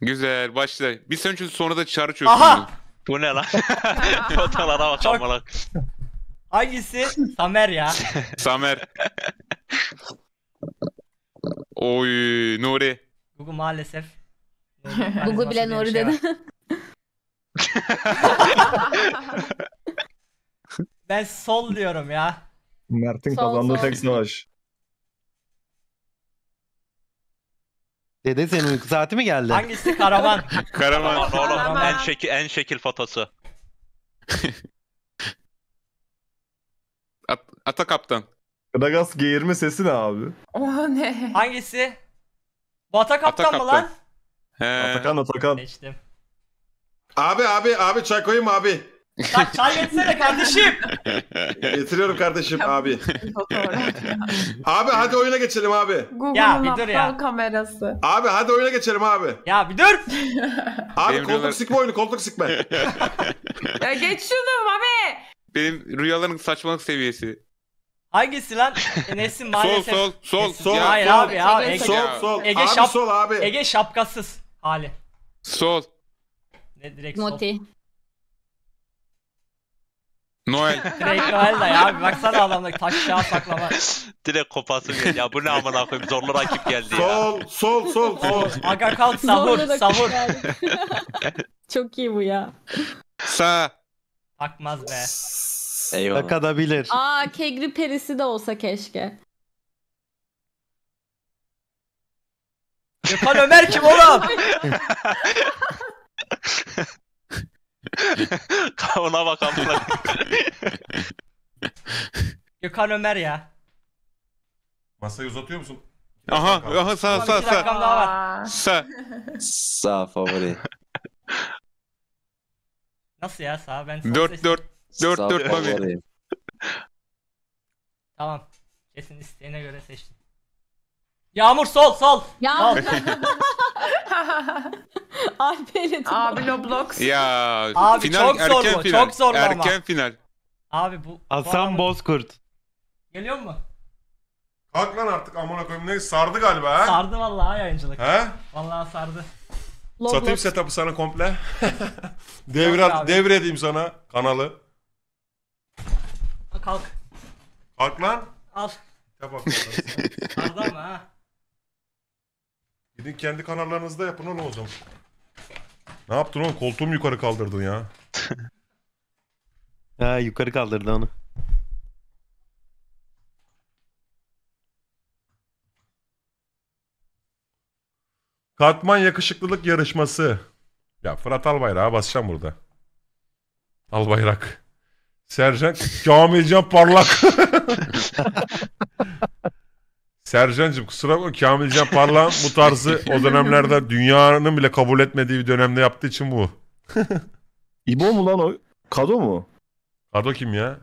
Güzel başla. Bir sen çöz sonra da çağrı çözsün. Bu ne lan? Fotoğraflara bak Çok- amına. Hangisi? Samer ya. Samer. Oy Nuri. Google maalesef. Google bile Nuri şey dedi. ben sol diyorum ya. Mert'in kazandığı tek savaş. Dede senin uyku saati mi geldi? Hangisi karavan? Karavan, Karaman oğlum en şekil en şekil fotosu. At- Ata kaptan. Radagast geğirme sesi ne abi? O ne? Hangisi? Bata kaptan mı lan? He. Atakan Atakan. Geçtim. Abi abi abi çay koyayım abi. Lan çay getirsene kardeşim. Getiriyorum kardeşim abi. abi hadi oyuna geçelim abi. Ya bir dur ya. aptal kamerası. Abi hadi oyuna geçelim abi. Ya bir dur. Abi Benim koltuk rüyalar- sıkma oyunu koltuk sıkma. Ya geç şunu Mami. Benim rüyaların saçmalık seviyesi. Hangisi lan? Enes'in Sol maalesef. sol sol. Sol, Ya, Hayır sol, abi ya. Ege, sol sol, Ege abi şap- sol abi. Ege şapkasız hali. sol. Ne direkt sol. Moti. Noel. Direkt Noel da ya abi baksana adamdaki taş kağıt saklama. Direkt kopasın ya. bu ne amına koyayım zorlu rakip geldi ya. Sol sol sol sol. Aga kalk savur savur. Çok iyi bu ya. Sa. Akmaz be. Eyvallah. Takadabilir. Aa kegri perisi de olsa keşke. Gökhan Ömer kim oğlum? Ona bak amına. Gökhan Ömer ya. Masayı uzatıyor musun? Aha, aha sağ Ulan sağ iki sağ. Sağ. Sağ favori. Nasıl ya sağ ben sol 4 seçtim. 4 4 4 favori. Tamam. Kesin isteğine göre seçtim. Yağmur sol sol. Yağmur. Alpe'yle tamam. Abi Roblox. Ya Abi final, çok zor erken bu, final. çok zor bu ama. Erken final. Abi bu... Hasan Bozkurt. Geliyor mu? Kalk lan artık amına koyayım ne sardı galiba ha? Sardı vallahi yayıncılık. He? Vallahi sardı. Loblox. Satayım setup'ı sana komple. Devrat, abi. devredeyim sana kanalı. Ha, Kalk. Kalk lan. Al. Kitap Sardı ama ha. Gidin kendi kanallarınızda yapın onu o zaman. Ne yaptın oğlum? Koltuğumu yukarı kaldırdın ya. ha yukarı kaldırdı onu. Katman yakışıklılık yarışması. Ya Fırat Albayrak'a basacağım burada. Albayrak. Sercan Kamilcan Parlak. Sercan'cığım kusura bakma Kamilcan Parlan bu tarzı o dönemlerde dünyanın bile kabul etmediği bir dönemde yaptığı için bu. İbo mu lan o? Kado mu? Kado kim ya?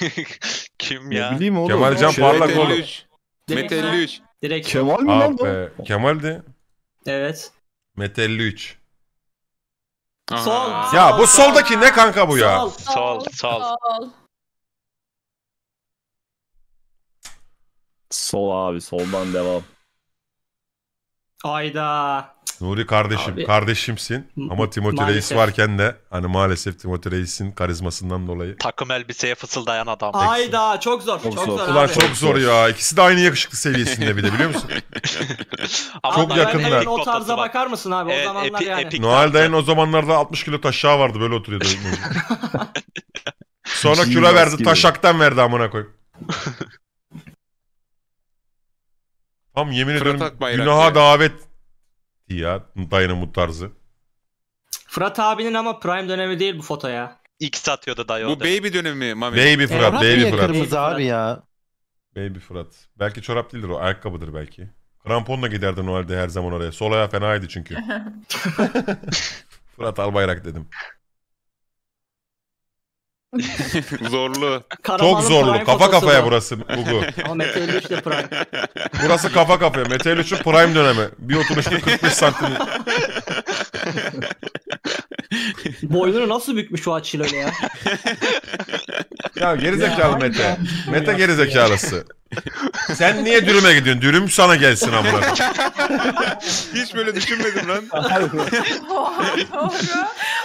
Kim ya? Ne bileyim oğlum. Kemal Can şey- Parlak Mete oğlum. Mete 53. Direkt Kemal mi ah lan bu? be. Kemal'di. Evet. Mete 53. Sol. Ya bu soldaki ne kanka bu ya? Sol, sol. Sol abi soldan devam. Ayda. Nuri kardeşim, Abi. kardeşimsin ama Timothy Reis varken de hani maalesef Timothy Reis'in karizmasından dolayı. Takım elbiseye fısıldayan adam. Ayda çok zor. Çok, Çok zor. zor. Ulan çok zor ya. İkisi de aynı yakışıklı seviyesinde bir de biliyor musun? Ama Çok yakınlar. O tarza bakar mısın abi? Evet, o zamanlar epi- yani. epik Noel Dayan o zamanlarda 60 kilo taşağı vardı böyle oturuyordu. Sonra kilo verdi taşaktan verdi amına koy. Tam yemin Fırat ediyorum günaha davet ya Dynamut tarzı. Fırat abinin ama Prime dönemi değil bu foto ya. X atıyor da Bu baby dönemi Mami. Baby Fırat, Fırat baby Fırat. Kırmızı baby abi ya. Baby Fırat. Belki çorap değildir o, ayakkabıdır belki. Kramponla giderdin o her zaman oraya. Sol ayağı fenaydı çünkü. Fırat al bayrak dedim. zorlu. Çok zorlu. Kafa kafaya burası bugu. Ama Mete Ölüç de Prime. Burası kafa kafaya. Mete Ölüç'ün Prime dönemi. Bir oturuşta 45 santim. Boynunu nasıl bükmüş o açıyla ya? Ya gerizekalı Ya, Mete. harbiden Mete gerizekalısı. Sen niye dürüme gidiyorsun? Dürüm sana gelsin amına. Hiç böyle düşünmedim lan. Doğru.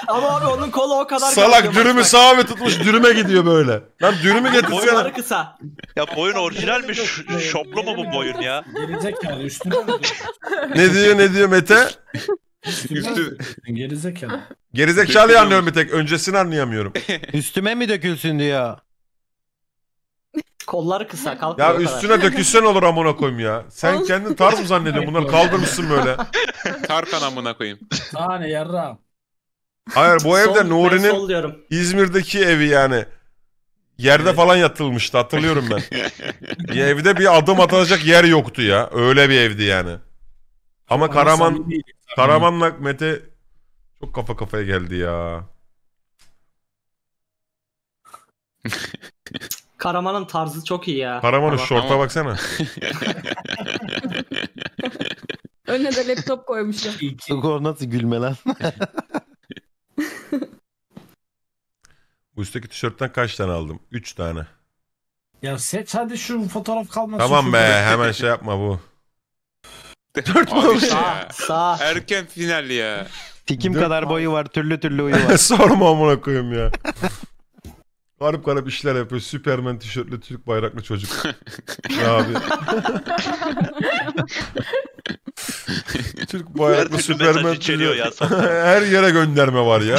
Ama abi onun kolu o kadar Salak dürümü sağa mı tutmuş dürüme gidiyor böyle. Lan dürümü getirsene. Boyunları kısa. Ya boyun orijinal mi? Ş- Şoplu mu bu boyun ya? Gerizekalı üstüne mi? ne diyor ne diyor Mete? Üstü. Gerizekalı. Gerizekalı anlıyorum bir tek. Öncesini anlayamıyorum. Üstüme mi dökülsün diyor. Kolları kısa kalkmıyor. Ya o kadar. üstüne dökülsen olur amına koyayım ya. Sen kendin tarz mı zannediyorsun? Bunları kaldırmışsın böyle. Tarkan amına koyayım. Tane yarrağım. Hayır bu evde Sol, Nuri'nin İzmir'deki evi yani. Yerde Evet. falan yatılmıştı hatırlıyorum ben. Ya evde bir adım atacak yer yoktu ya. Öyle bir evdi yani. Ama Karaman Karaman'la Mete çok kafa kafaya geldi ya. Karaman'ın tarzı çok iyi ya. Karaman'ın Tamam. şorta Tamam. baksana. Önüne de laptop koymuşlar. İlk- O nasıl gülme lan? üstteki tişörtten kaç tane aldım? 3 tane. Ya seç hadi şu fotoğraf kalmasın. Tamam be hemen şey yapma bu. Dört mu? sağ, sağ. Erken final ya. Tikim kadar boyu var türlü türlü uyu var. Sorma amına koyayım ya. Garip garip işler yapıyor. Superman tişörtlü Türk bayraklı çocuk. abi. Türk bayraklı Süpermen. geliyor ya. Her yere gönderme var ya.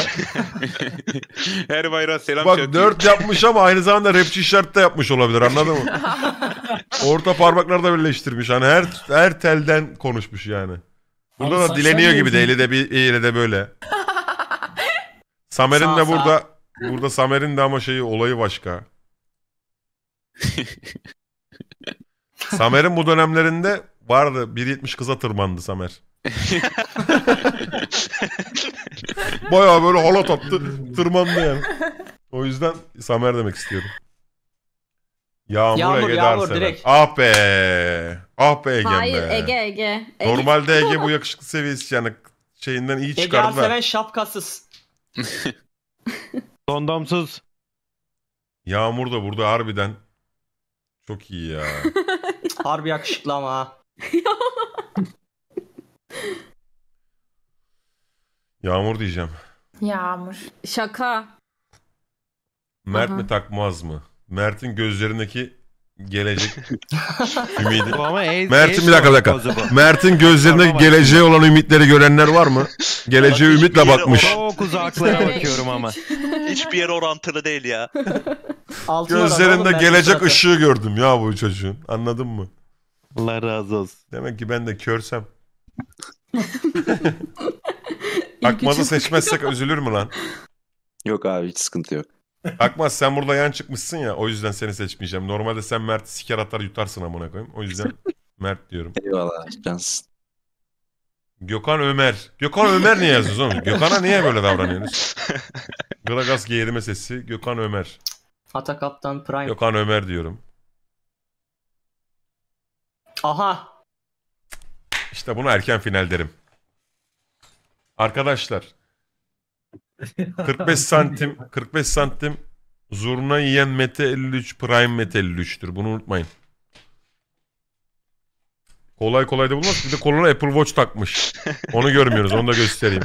Her bayrağa selam Bak çakıyor. dört yapmış ama aynı zamanda rapçi işaret de yapmış olabilir anladın mı? Orta parmaklar da birleştirmiş. Hani her her telden konuşmuş yani. Burada Abi da dileniyor gibi de eli de bir eli de böyle. Samer'in Sağ, de sağ. burada burada Samer'in de ama şeyi olayı başka. Samer'in bu dönemlerinde vardı 1.70 kıza tırmandı Samer. Baya böyle halat attı tırmandı yani. O yüzden Samer demek istiyorum. Yağmur, Yağmur, Ege Yağmur, derseler. direkt. Ah be. Ah be Ege'm Hayır be. Ege Ege. Ege. Normalde Ege bu yakışıklı seviyesi yani şeyinden iyi Ege çıkardı. Ege Arseven şapkasız. Dondamsız. Yağmur da burada harbiden çok iyi ya. Harbi yakışıklı ama Yağmur diyeceğim. Yağmur. Şaka. Mert Aha. mi takmaz mı? Mert'in gözlerindeki gelecek ümidi. Mert'in bir dakika bir dakika. Mert'in gözlerinde geleceğe olan ümitleri görenler var mı? Geleceğe Hiçbir ümitle bakmış. Çok uzaklara bakıyorum ama. Hiçbir yer orantılı değil ya. Gözlerinde gelecek ışığı gördüm ya bu çocuğun. Anladın mı? Allah razı olsun. Demek ki ben de körsem. Akmaz'ı seçmezsek üzülür mü lan? Yok abi hiç sıkıntı yok. Akmaz sen burada yan çıkmışsın ya o yüzden seni seçmeyeceğim. Normalde sen Mert siker atar yutarsın amına koyayım. O yüzden Mert diyorum. Eyvallah cansın. Gökhan Ömer. Gökhan Ömer niye yazıyorsunuz oğlum? Gökhan'a niye böyle davranıyorsunuz? Gragas G7 sesi Gökhan Ömer. Ata Kaptan Prime. Gökhan Ömer diyorum. Aha. İşte bunu erken final derim. Arkadaşlar 45 santim 45 santim zurna yiyen Mete 53 Prime Mete 53'tür. Bunu unutmayın. Kolay kolay da bulmaz. Bir de koluna Apple Watch takmış. Onu görmüyoruz. Onu da göstereyim.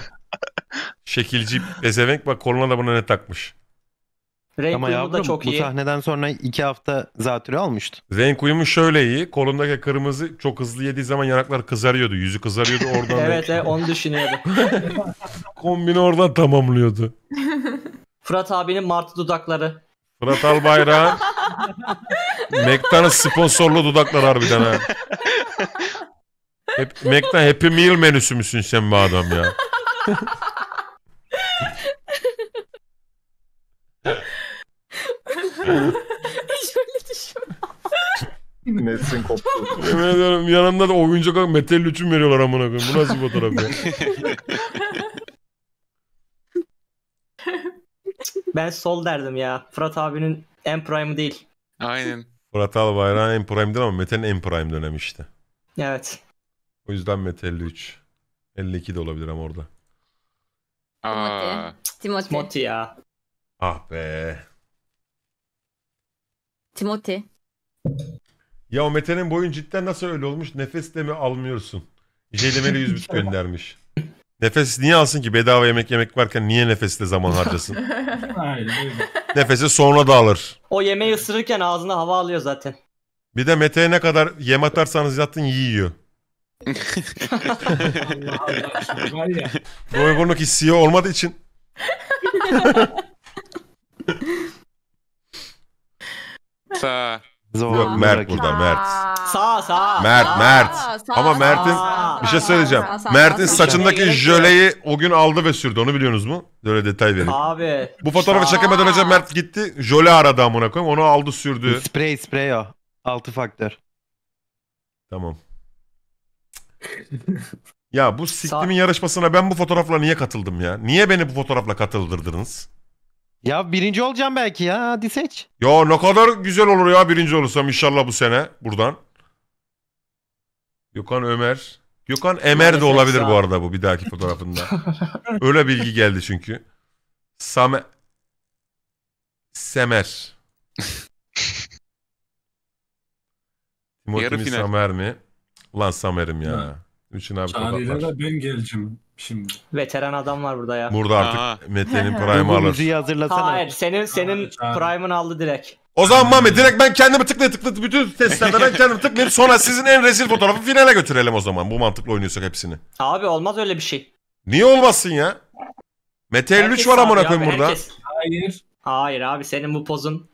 Şekilci pezevenk bak koluna da buna ne takmış. Renk Ama yavrum, da çok bu iyi. sahneden sonra iki hafta zatürre almıştı. Renk uyumu şöyle iyi. Kolundaki kırmızı çok hızlı yediği zaman yanaklar kızarıyordu. Yüzü kızarıyordu oradan. evet evet onu düşünüyordu. Kombini oradan tamamlıyordu. Fırat abinin martı dudakları. Fırat Albayrak'ın McDonald's sponsorlu dudaklar harbiden ha. Hep, McDonald's Happy Meal menüsü müsün sen bu adam ya? Şöyle düşün. Nesrin koptu. Yemin ediyorum yanımda da oyuncak olarak metal lütüm veriyorlar amına koyayım. Bu nasıl fotoğraf ya? Ben sol derdim ya. Fırat abinin en prime'ı değil. Aynen. Fırat Albayrak'ın en prime'dir ama Mete'nin en prime dönemi işte. Evet. O yüzden Mete 53. 52 de olabilir ama orada. Aa, Timothy. Timothy ya. Ah be. Timothy. Ya o Mete'nin boyun cidden nasıl öyle olmuş? Nefes de mi almıyorsun? Jelemeli 100 bit göndermiş. Nefes niye alsın ki? Bedava yemek yemek varken niye nefesle zaman harcasın? Aynen Nefesi sonra da alır. O yemeği ısırırken ağzına hava alıyor zaten. Bir de Mete'ye ne kadar yem atarsanız zaten yiyor. Allah Allah. şimdi Var ya. olmadığı için. Sağ. Zor. Yok Mert burada Mert. Sağ sağ. Mert Mert. sağ, Ama Mert'in bir şey söyleyeceğim. Mert'in saçındaki Gerek jöleyi o gün aldı ve sürdü. Onu biliyorsunuz mu? Böyle detay vereyim. Abi. Bu fotoğrafı çekemeden önce Mert gitti. Jöle aradı amına koyayım. Onu aldı sürdü. Sprey sprey o. Altı faktör. Tamam. Ya bu siktimin yarışmasına ben bu fotoğrafla niye katıldım ya? Niye beni bu fotoğrafla katıldırdınız? Ya birinci olacağım belki ya. Hadi seç. Ya ne kadar güzel olur ya birinci olursam inşallah bu sene buradan. Gökhan Ömer. Gökhan Emer de olabilir bu arada bu bir dahaki fotoğrafında. Öyle bilgi geldi çünkü. Same... Semer. Timothy mi Samer mi? Lan Samer'im ya. Üçün abi kapatlar. Çağrı'yla ben geleceğim. Şimdi. Veteran adam var burada ya. Burada artık Mete'nin prime'ı alır. Müziği hazırlasana. Hayır senin senin prime'ını aldı direkt. O zaman Mami direkt ben kendimi tıklayıp tıklayıp bütün testlerde ben kendimi tıklayıp sonra sizin en rezil fotoğrafı finale götürelim o zaman. Bu mantıkla oynuyorsak hepsini. Abi olmaz öyle bir şey. Niye olmasın ya? Mete 53 var amına koyayım burada. Herkes. Hayır. Hayır abi senin bu pozun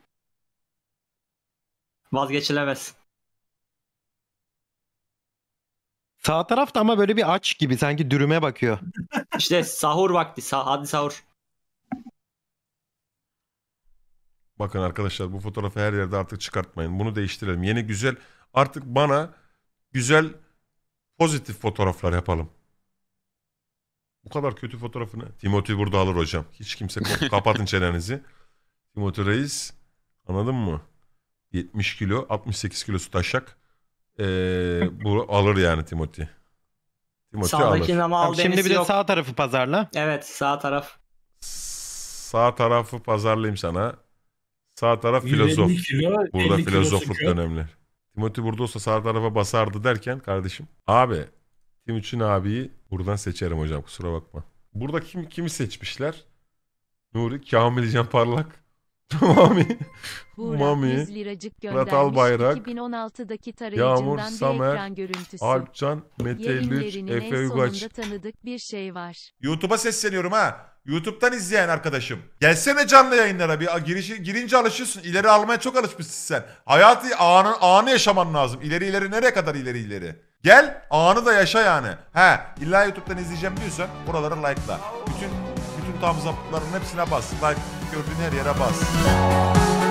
vazgeçilemez. Sağ tarafta ama böyle bir aç gibi sanki dürüme bakıyor. İşte sahur vakti. Sa hadi sahur. Bakın arkadaşlar bu fotoğrafı her yerde artık çıkartmayın. Bunu değiştirelim. Yeni güzel artık bana güzel pozitif fotoğraflar yapalım. Bu kadar kötü fotoğrafını. Timothy burada alır hocam. Hiç kimse kapatın çenenizi. Timothy Reis anladın mı? 70 kilo 68 kilosu taşak. Ee, bu alır yani Timothy. Timothy Sağdakinin alır. ama al Şimdi bir de yok. sağ tarafı pazarla. Evet sağ taraf. Sağ tarafı pazarlayayım sana. Sağ taraf filozof. kilo, Burada 50 kilo filozofluk önemli. Timothy burada olsa sağ tarafa basardı derken kardeşim. Abi Timuçin abiyi buradan seçerim hocam kusura bakma. Burada kim kimi seçmişler? Nuri, Kamil Can Parlak, Mami. Mami, 100 liracık göndermiş. Bayrak, 2016'daki tarayıcından Yağmur, bir Samer, ekran görüntüsü. Alpcan, Mete Lüç, Yayınlarının Efe en sonunda tanıdık bir şey var. YouTube'a sesleniyorum ha. YouTube'dan izleyen arkadaşım. Gelsene canlı yayınlara bir girişi, girince alışıyorsun. İleri almaya çok alışmışsın sen. Hayatı anı, anı yaşaman lazım. İleri ileri nereye kadar ileri ileri? Gel anı da yaşa yani. He illa YouTube'dan izleyeceğim diyorsan oraları like'la. Bütün bütün thumbs up'ların hepsine bas. Like gördüğün her yere bas.